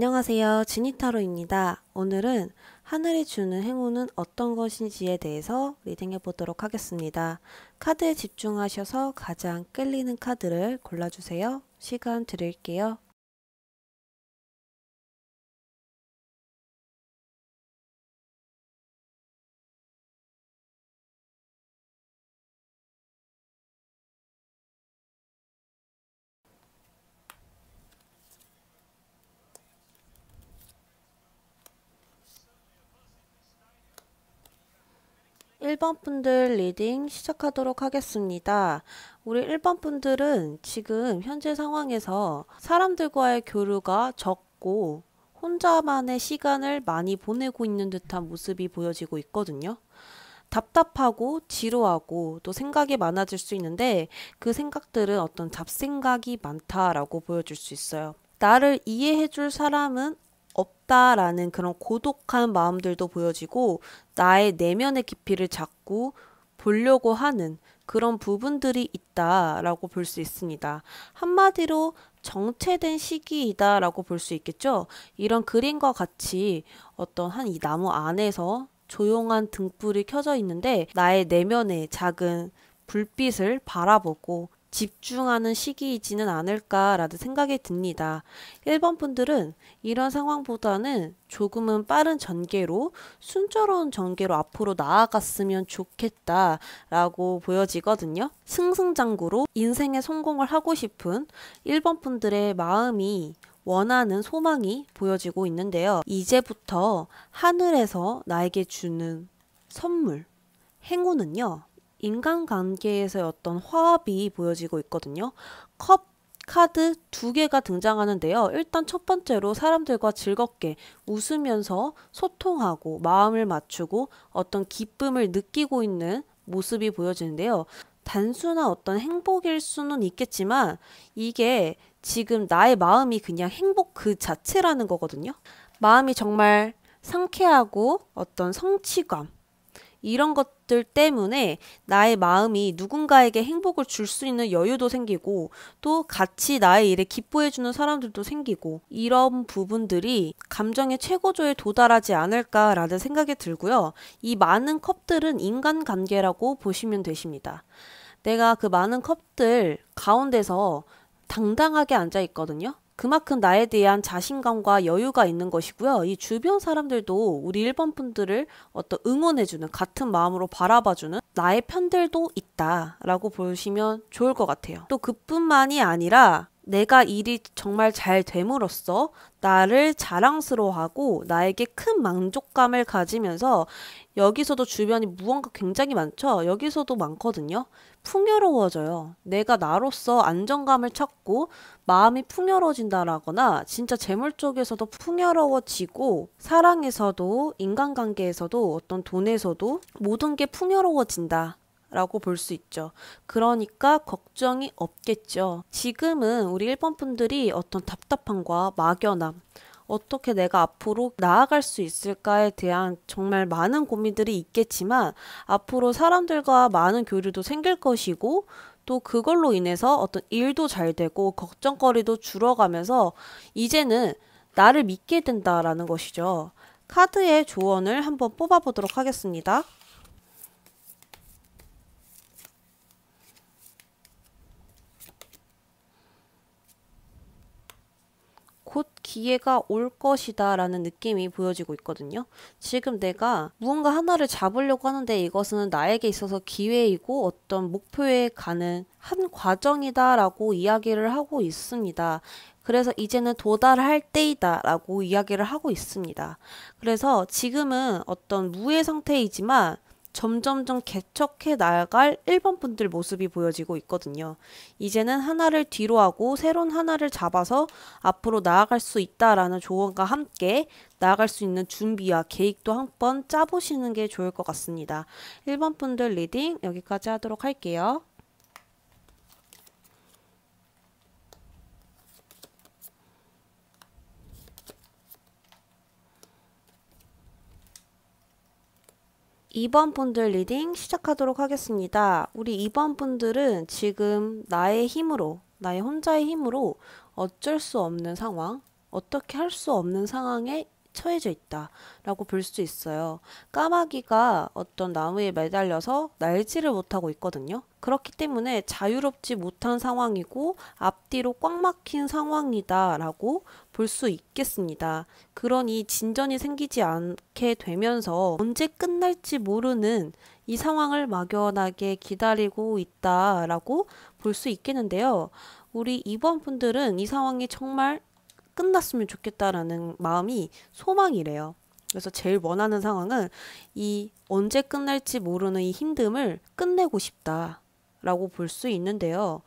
안녕하세요. 지니타로입니다. 오늘은 하늘이 주는 행운은 어떤 것인지에 대해서 리딩해 보도록 하겠습니다. 카드에 집중하셔서 가장 끌리는 카드를 골라주세요. 시간 드릴게요. 1번 분들 리딩 시작하도록 하겠습니다. 우리 1번 분들은 지금 현재 상황에서 사람들과의 교류가 적고 혼자만의 시간을 많이 보내고 있는 듯한 모습이 보여지고 있거든요. 답답하고 지루하고 또 생각이 많아질 수 있는데 그 생각들은 어떤 잡생각이 많다라고 보여줄 수 있어요. 나를 이해해줄 사람은 없다라는 그런 고독한 마음들도 보여지고 나의 내면의 깊이를 자꾸 보려고 하는 그런 부분들이 있다라고 볼 수 있습니다. 한마디로 정체된 시기이다라고 볼 수 있겠죠. 이런 그림과 같이 어떤 한 이 나무 안에서 조용한 등불이 켜져 있는데 나의 내면의 작은 불빛을 바라보고 집중하는 시기이지는 않을까라는 생각이 듭니다. 1번 분들은 이런 상황보다는 조금은 빠른 전개로 순조로운 전개로 앞으로 나아갔으면 좋겠다라고 보여지거든요. 승승장구로 인생의 성공을 하고 싶은 1번 분들의 마음이 원하는 소망이 보여지고 있는데요. 이제부터 하늘에서 나에게 주는 선물, 행운은요. 인간관계에서의 어떤 화합이 보여지고 있거든요. 컵, 카드 두 개가 등장하는데요. 일단 첫 번째로 사람들과 즐겁게 웃으면서 소통하고 마음을 맞추고 어떤 기쁨을 느끼고 있는 모습이 보여지는데요. 단순한 어떤 행복일 수는 있겠지만 이게 지금 나의 마음이 그냥 행복 그 자체라는 거거든요. 마음이 정말 상쾌하고 어떤 성취감, 이런 것들 때문에 나의 마음이 누군가에게 행복을 줄 수 있는 여유도 생기고 또 같이 나의 일에 기뻐해주는 사람들도 생기고 이런 부분들이 감정의 최고조에 도달하지 않을까라는 생각이 들고요. 이 많은 컵들은 인간관계라고 보시면 되십니다. 내가 그 많은 컵들 가운데서 당당하게 앉아 있거든요. 그만큼 나에 대한 자신감과 여유가 있는 것이고요. 이 주변 사람들도 우리 일본 분들을 어떤 응원해주는 같은 마음으로 바라봐주는 나의 편들도 있다라고 보시면 좋을 것 같아요. 또 그뿐만이 아니라 내가 일이 정말 잘 됨으로써 나를 자랑스러워하고 나에게 큰 만족감을 가지면서 여기서도 주변이 무언가 굉장히 많죠. 여기서도 많거든요. 풍요로워져요. 내가 나로서 안정감을 찾고 마음이 풍요로워진다라거나 진짜 재물 쪽에서도 풍요로워지고 사랑에서도 인간관계에서도 어떤 돈에서도 모든 게 풍요로워진다. 라고 볼 수 있죠. 그러니까 걱정이 없겠죠. 지금은 우리 일번 분들이 어떤 답답함과 막연함, 어떻게 내가 앞으로 나아갈 수 있을까에 대한 정말 많은 고민들이 있겠지만 앞으로 사람들과 많은 교류도 생길 것이고 또 그걸로 인해서 어떤 일도 잘 되고 걱정거리도 줄어가면서 이제는 나를 믿게 된다라는 것이죠. 카드의 조언을 한번 뽑아보도록 하겠습니다. 곧 기회가 올 것이다 라는 느낌이 보여지고 있거든요. 지금 내가 무언가 하나를 잡으려고 하는데 이것은 나에게 있어서 기회이고 어떤 목표에 가는 한 과정이다 라고 이야기를 하고 있습니다. 그래서 이제는 도달할 때이다 라고 이야기를 하고 있습니다. 그래서 지금은 어떤 무의 상태이지만 점점점 개척해 나갈 1번 분들 모습이 보여지고 있거든요. 이제는 하나를 뒤로 하고 새로운 하나를 잡아서 앞으로 나아갈 수 있다라는 조언과 함께 나아갈 수 있는 준비와 계획도 한번 짜보시는 게 좋을 것 같습니다. 일본 분들 리딩 여기까지 하도록 할게요. 2번 분들 리딩 시작하도록 하겠습니다. 우리 2번 분들은 지금 나의 힘으로, 나의 혼자의 힘으로 어쩔 수 없는 상황, 어떻게 할 수 없는 상황에 처해져 있다라고 볼 수 있어요. 까마귀가 어떤 나무에 매달려서 날지를 못하고 있거든요. 그렇기 때문에 자유롭지 못한 상황이고 앞뒤로 꽉 막힌 상황이다라고 볼 수 있겠습니다. 그러니 진전이 생기지 않게 되면서 언제 끝날지 모르는 이 상황을 막연하게 기다리고 있다라고 볼 수 있겠는데요. 우리 2번 분들은 이 상황이 정말 끝났으면 좋겠다라는 마음이 소망이래요. 그래서 제일 원하는 상황은 이 언제 끝날지 모르는 이 힘듦을 끝내고 싶다라고 볼 수 있는데요.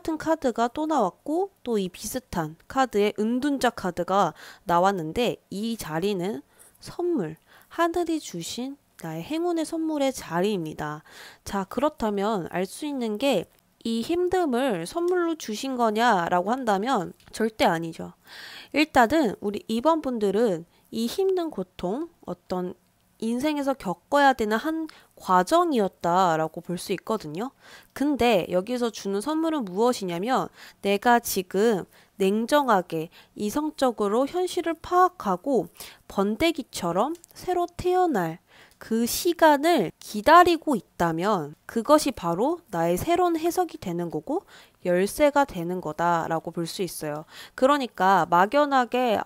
똑같은 카드가 또 나왔고 또 이 비슷한 카드의 은둔자 카드가 나왔는데 이 자리는 선물, 하늘이 주신 나의 행운의 선물의 자리입니다. 자, 그렇다면 알 수 있는 게이 힘듦을 선물로 주신 거냐라고 한다면 절대 아니죠. 일단은 우리 이번 분들은 이 힘든 고통, 어떤 인생에서 겪어야 되는 한 과정이었다라고 볼 수 있거든요. 근데 여기서 주는 선물은 무엇이냐면 내가 지금 냉정하게 이성적으로 현실을 파악하고 번데기처럼 새로 태어날 그 시간을 기다리고 있다면 그것이 바로 나의 새로운 해석이 되는 거고 열쇠가 되는 거다라고 볼 수 있어요. 그러니까 막연하게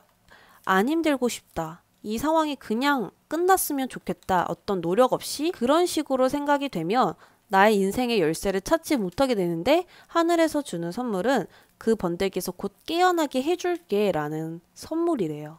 안 힘들고 싶다. 이 상황이 그냥 끝났으면 좋겠다. 어떤 노력 없이 그런 식으로 생각이 되면 나의 인생의 열쇠를 찾지 못하게 되는데 하늘에서 주는 선물은 그 번데기에서 곧 깨어나게 해줄게 라는 선물이래요.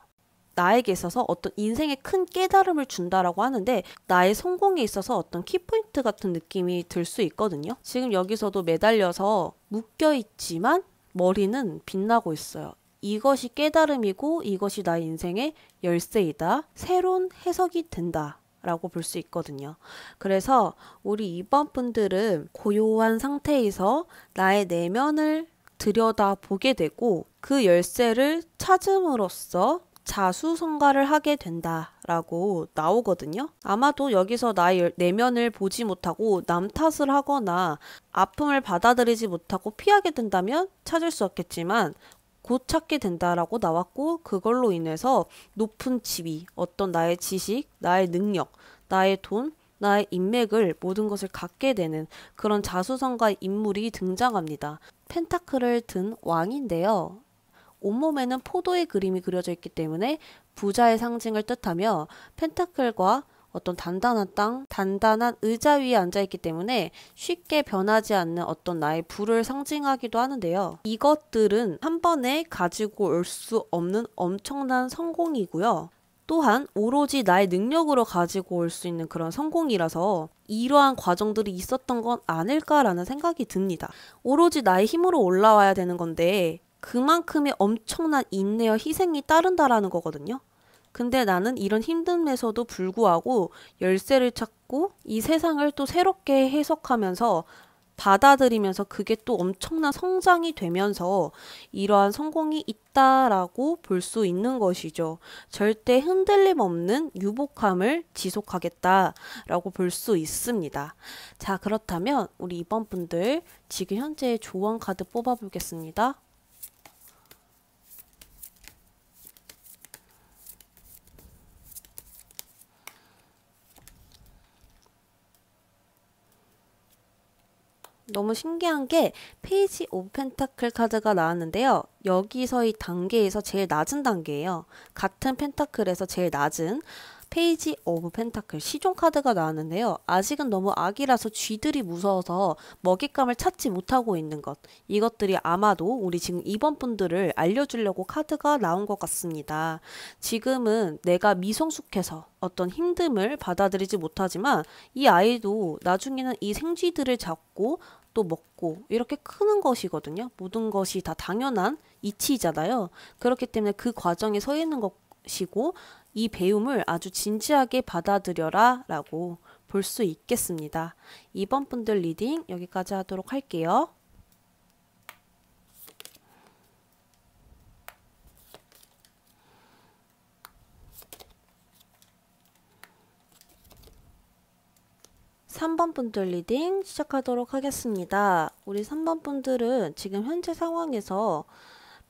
나에게 있어서 어떤 인생의 큰 깨달음을 준다라고 하는데 나의 성공에 있어서 어떤 키포인트 같은 느낌이 들 수 있거든요. 지금 여기서도 매달려서 묶여 있지만 머리는 빛나고 있어요. 이것이 깨달음이고 이것이 나의 인생의 열쇠이다. 새로운 해석이 된다. 라고 볼 수 있거든요. 그래서 우리 이번 분들은 고요한 상태에서 나의 내면을 들여다 보게 되고 그 열쇠를 찾음으로써 자수성가를 하게 된다라고 나오거든요. 아마도 여기서 나의 내면을 보지 못하고 남 탓을 하거나 아픔을 받아들이지 못하고 피하게 된다면 찾을 수 없겠지만 곧 찾게 된다라고 나왔고 그걸로 인해서 높은 지위, 어떤 나의 지식, 나의 능력, 나의 돈, 나의 인맥을 모든 것을 갖게 되는 그런 자수성가 인물이 등장합니다. 펜타클을 든 왕인데요. 온몸에는 포도의 그림이 그려져 있기 때문에 부자의 상징을 뜻하며 펜타클과 어떤 단단한 땅, 단단한 의자 위에 앉아 있기 때문에 쉽게 변하지 않는 어떤 나의 부를 상징하기도 하는데요. 이것들은 한 번에 가지고 올 수 없는 엄청난 성공이고요. 또한 오로지 나의 능력으로 가지고 올 수 있는 그런 성공이라서 이러한 과정들이 있었던 건 아닐까라는 생각이 듭니다. 오로지 나의 힘으로 올라와야 되는 건데 그만큼의 엄청난 인내와 희생이 따른다라는 거거든요. 근데 나는 이런 힘듦에서도 불구하고 열쇠를 찾고 이 세상을 또 새롭게 해석하면서 받아들이면서 그게 또 엄청난 성장이 되면서 이러한 성공이 있다라고 볼 수 있는 것이죠. 절대 흔들림 없는 유복함을 지속하겠다라고 볼 수 있습니다. 자, 그렇다면 우리 이번 분들 지금 현재 의 조언 카드 뽑아보겠습니다. 너무 신기한 게 페이지 오 펜타클 카드가 나왔는데요. 여기서 이 단계에서 제일 낮은 단계예요. 같은 펜타클에서 제일 낮은 페이지 오브 펜타클 시종 카드가 나왔는데요. 아직은 너무 아기라서 쥐들이 무서워서 먹잇감을 찾지 못하고 있는 것. 이것들이 아마도 우리 지금 이번 분들을 알려주려고 카드가 나온 것 같습니다. 지금은 내가 미성숙해서 어떤 힘듦을 받아들이지 못하지만 이 아이도 나중에는 이 생쥐들을 잡고 또 먹고 이렇게 크는 것이거든요. 모든 것이 다 당연한 이치잖아요. 그렇기 때문에 그 과정에 서 있는 것이고 이 배움을 아주 진지하게 받아들여라 라고 볼 수 있겠습니다. 2번 분들 리딩 여기까지 하도록 할게요. 3번 분들 리딩 시작하도록 하겠습니다. 우리 3번 분들은 지금 현재 상황에서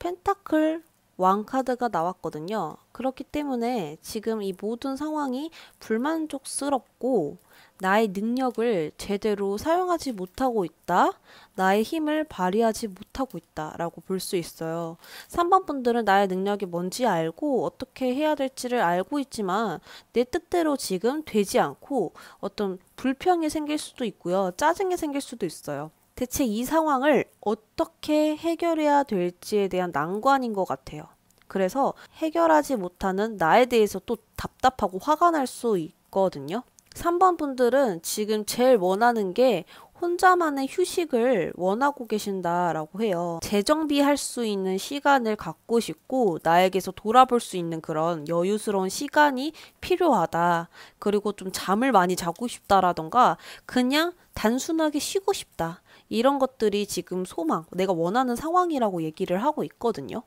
펜타클 왕 카드가 나왔거든요. 그렇기 때문에 지금 이 모든 상황이 불만족스럽고 나의 능력을 제대로 사용하지 못하고 있다. 나의 힘을 발휘하지 못하고 있다. 라고 볼 수 있어요. 3번 분들은 나의 능력이 뭔지 알고 어떻게 해야 될지를 알고 있지만 내 뜻대로 지금 되지 않고 어떤 불평이 생길 수도 있고요. 짜증이 생길 수도 있어요. 대체 이 상황을 어떻게 해결해야 될지에 대한 난관인 것 같아요. 그래서 해결하지 못하는 나에 대해서 또 답답하고 화가 날 수 있거든요. 3번 분들은 지금 제일 원하는 게 혼자만의 휴식을 원하고 계신다라고 해요. 재정비할 수 있는 시간을 갖고 싶고 나에게서 돌아볼 수 있는 그런 여유스러운 시간이 필요하다. 그리고 좀 잠을 많이 자고 싶다라던가 그냥 단순하게 쉬고 싶다. 이런 것들이 지금 소망, 내가 원하는 상황이라고 얘기를 하고 있거든요.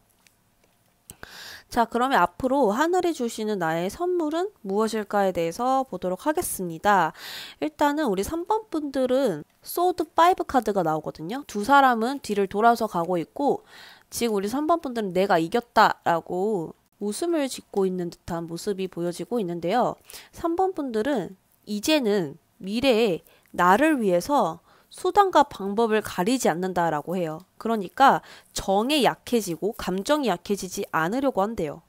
자, 그러면 앞으로 하늘이 주시는 나의 선물은 무엇일까에 대해서 보도록 하겠습니다. 일단은 우리 3번 분들은 소드 5 카드가 나오거든요. 두 사람은 뒤를 돌아서 가고 있고 지금 우리 3번 분들은 내가 이겼다라고 웃음을 짓고 있는 듯한 모습이 보여지고 있는데요. 3번 분들은 이제는 미래에 나를 위해서 수단과 방법을 가리지 않는다라고 해요. 그러니까 정에 약해지고 감정이 약해지지 않으려고 한대요.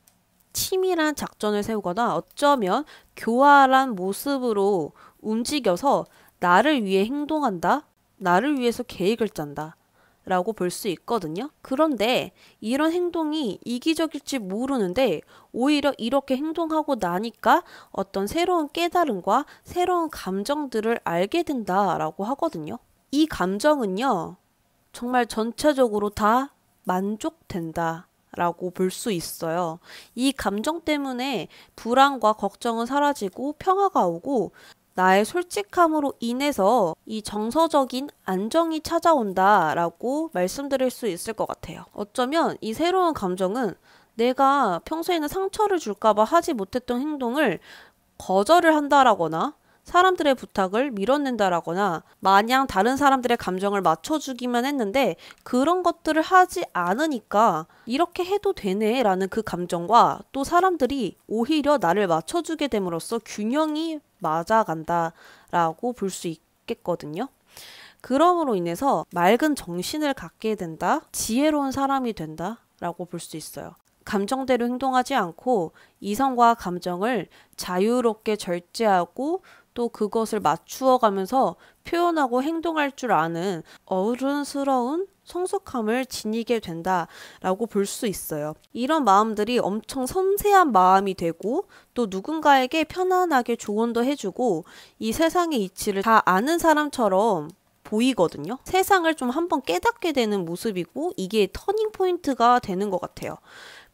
치밀한 작전을 세우거나 어쩌면 교활한 모습으로 움직여서 나를 위해 행동한다, 나를 위해서 계획을 짠다. 라고 볼 수 있거든요. 그런데 이런 행동이 이기적일지 모르는데 오히려 이렇게 행동하고 나니까 어떤 새로운 깨달음과 새로운 감정들을 알게 된다라고 하거든요. 이 감정은요, 정말 전체적으로 다 만족된다. 라고 볼 수 있어요. 이 감정 때문에 불안과 걱정은 사라지고 평화가 오고 나의 솔직함으로 인해서 이 정서적인 안정이 찾아온다 라고 말씀드릴 수 있을 것 같아요. 어쩌면 이 새로운 감정은 내가 평소에는 상처를 줄까봐 하지 못했던 행동을 거절을 한다라거나 사람들의 부탁을 밀어낸다라거나 마냥 다른 사람들의 감정을 맞춰주기만 했는데 그런 것들을 하지 않으니까 이렇게 해도 되네 라는 그 감정과 또 사람들이 오히려 나를 맞춰주게 됨으로써 균형이 맞아간다라고 볼 수 있겠거든요. 그럼으로 인해서 맑은 정신을 갖게 된다, 지혜로운 사람이 된다, 라고 볼 수 있어요. 감정대로 행동하지 않고 이성과 감정을 자유롭게 절제하고 또 그것을 맞추어 가면서 표현하고 행동할 줄 아는 어른스러운 성숙함을 지니게 된다라고 볼 수 있어요. 이런 마음들이 엄청 섬세한 마음이 되고 또 누군가에게 편안하게 조언도 해주고 이 세상의 이치를 다 아는 사람처럼 보이거든요. 세상을 좀 한번 깨닫게 되는 모습이고 이게 터닝 포인트가 되는 것 같아요.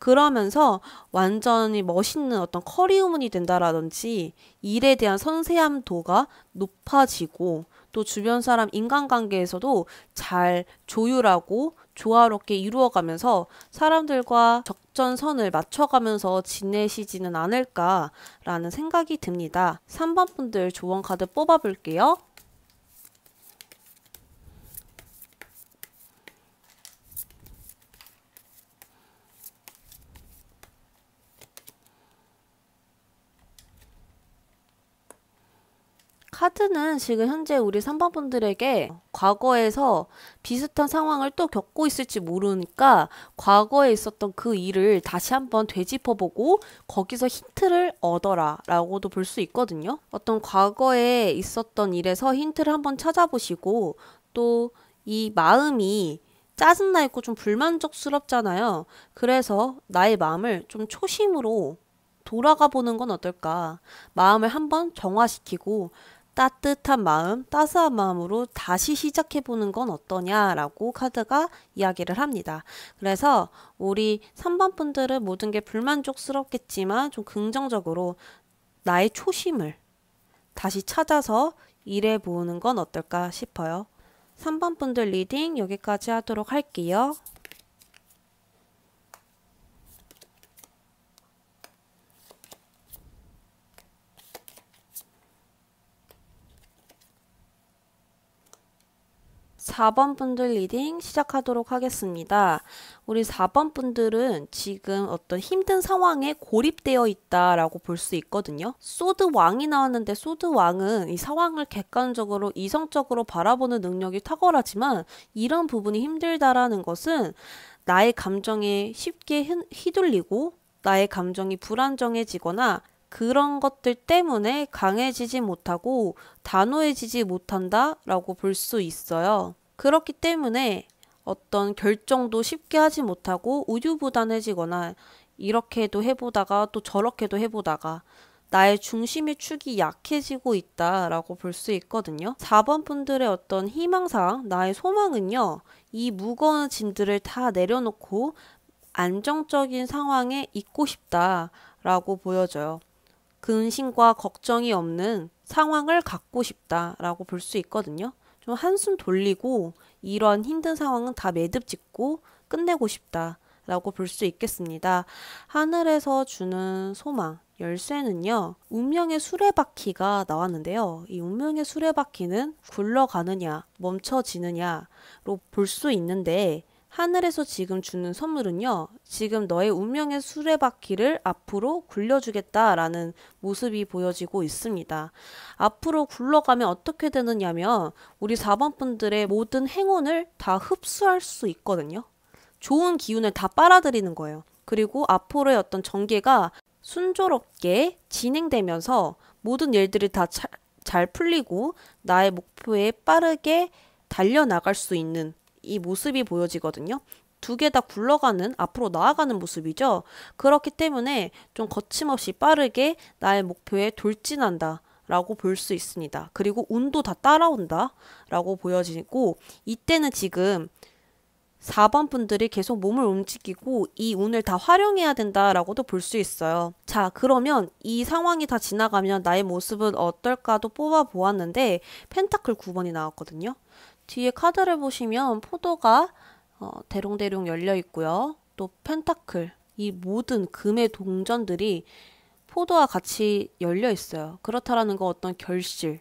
그러면서 완전히 멋있는 어떤 커리우먼이 된다라든지 일에 대한 선세함도가 높아지고 또 주변 사람 인간관계에서도 잘 조율하고 조화롭게 이루어가면서 사람들과 적전선을 맞춰가면서 지내시지는 않을까라는 생각이 듭니다. 3번 분들 조언 카드 뽑아볼게요. 카드는 지금 현재 우리 3번분들에게 과거에서 비슷한 상황을 또 겪고 있을지 모르니까 과거에 있었던 그 일을 다시 한번 되짚어보고 거기서 힌트를 얻어라 라고도 볼 수 있거든요. 어떤 과거에 있었던 일에서 힌트를 한번 찾아보시고 또 이 마음이 짜증나 있고 좀 불만족스럽잖아요. 그래서 나의 마음을 좀 초심으로 돌아가 보는 건 어떨까? 마음을 한번 정화시키고 따뜻한 마음, 따스한 마음으로 다시 시작해보는 건 어떠냐라고 카드가 이야기를 합니다. 그래서 우리 3번 분들은 모든 게 불만족스럽겠지만 좀 긍정적으로 나의 초심을 다시 찾아서 일해보는 건 어떨까 싶어요. 3번 분들 리딩 여기까지 하도록 할게요. 4번 분들 리딩 시작하도록 하겠습니다. 우리 4번 분들은 지금 어떤 힘든 상황에 고립되어 있다라고 볼 수 있거든요. 소드 왕이 나왔는데 소드 왕은 이 상황을 객관적으로 이성적으로 바라보는 능력이 탁월하지만 이런 부분이 힘들다라는 것은 나의 감정에 쉽게 휘둘리고 나의 감정이 불안정해지거나 그런 것들 때문에 강해지지 못하고 단호해지지 못한다라고 볼 수 있어요. 그렇기 때문에 어떤 결정도 쉽게 하지 못하고 우유부단해지거나 이렇게도 해보다가 또 저렇게도 해보다가 나의 중심의 축이 약해지고 있다라고 볼 수 있거든요. 4번 분들의 어떤 희망사항, 나의 소망은요, 이 무거운 짐들을 다 내려놓고 안정적인 상황에 있고 싶다라고 보여져요. 근심과 걱정이 없는 상황을 갖고 싶다라고 볼 수 있거든요. 좀 한숨 돌리고 이런 힘든 상황은 다 매듭 짓고 끝내고 싶다라고 볼 수 있겠습니다. 하늘에서 주는 소망. 열쇠는요, 운명의 수레바퀴가 나왔는데요. 이 운명의 수레바퀴는 굴러가느냐, 멈춰지느냐로 볼 수 있는데, 하늘에서 지금 주는 선물은요, 지금 너의 운명의 수레바퀴를 앞으로 굴려주겠다라는 모습이 보여지고 있습니다. 앞으로 굴러가면 어떻게 되느냐면, 우리 4번 분들의 모든 행운을 다 흡수할 수 있거든요. 좋은 기운을 다 빨아들이는 거예요. 그리고 앞으로의 어떤 전개가 순조롭게 진행되면서 모든 일들이 다 잘 풀리고 나의 목표에 빠르게 달려나갈 수 있는 이 모습이 보여지거든요. 두 개 다 굴러가는, 앞으로 나아가는 모습이죠. 그렇기 때문에 좀 거침없이 빠르게 나의 목표에 돌진한다. 라고 볼 수 있습니다. 그리고 운도 다 따라온다. 라고 보여지고, 이때는 지금 4번 분들이 계속 몸을 움직이고 이 운을 다 활용해야 된다라고도 볼 수 있어요. 자, 그러면 이 상황이 다 지나가면 나의 모습은 어떨까도 뽑아 보았는데 펜타클 9번이 나왔거든요. 뒤에 카드를 보시면 포도가 어, 대롱대롱 열려 있고요. 또 펜타클, 이 모든 금의 동전들이 포도와 같이 열려 있어요. 그렇다라는 거 어떤 결실,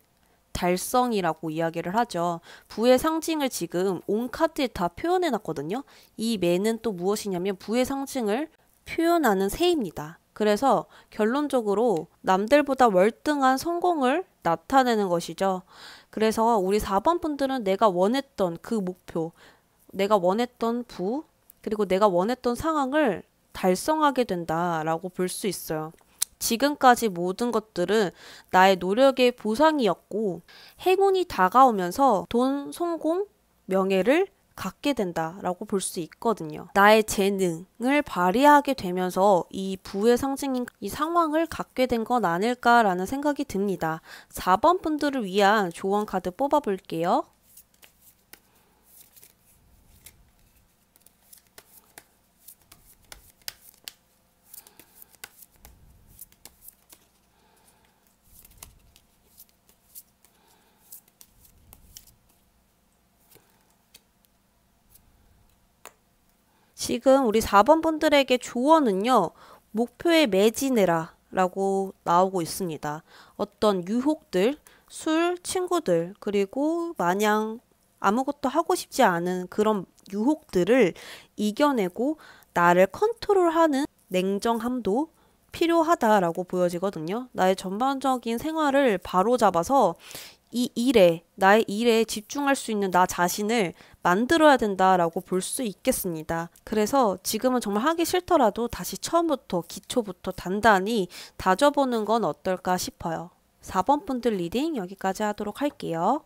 달성이라고 이야기를 하죠. 부의 상징을 지금 온 카드에 다 표현해 놨거든요. 이 매는 또 무엇이냐면 부의 상징을 표현하는 새입니다. 그래서 결론적으로 남들보다 월등한 성공을 나타내는 것이죠. 그래서 우리 4번 분들은 내가 원했던 그 목표, 내가 원했던 부, 그리고 내가 원했던 상황을 달성하게 된다라고 볼 수 있어요. 지금까지 모든 것들은 나의 노력의 보상이었고 행운이 다가오면서 돈, 성공, 명예를 갖게 된다라고 볼 수 있거든요. 나의 재능을 발휘하게 되면서 이 부의 상징인 이 상황을 갖게 된 건 아닐까라는 생각이 듭니다. 4번 분들을 위한 조언 카드 뽑아볼게요. 지금 우리 4번 분들에게 조언은요, 목표에 매진해라 라고 나오고 있습니다. 어떤 유혹들, 술, 친구들, 그리고 마냥 아무것도 하고 싶지 않은 그런 유혹들을 이겨내고 나를 컨트롤하는 냉정함도 필요하다라고 보여지거든요. 나의 전반적인 생활을 바로잡아서 이 일에, 나의 일에 집중할 수 있는 나 자신을 만들어야 된다라고 볼 수 있겠습니다. 그래서 지금은 정말 하기 싫더라도 다시 처음부터, 기초부터 단단히 다져보는 건 어떨까 싶어요. 4번 분들 리딩 여기까지 하도록 할게요.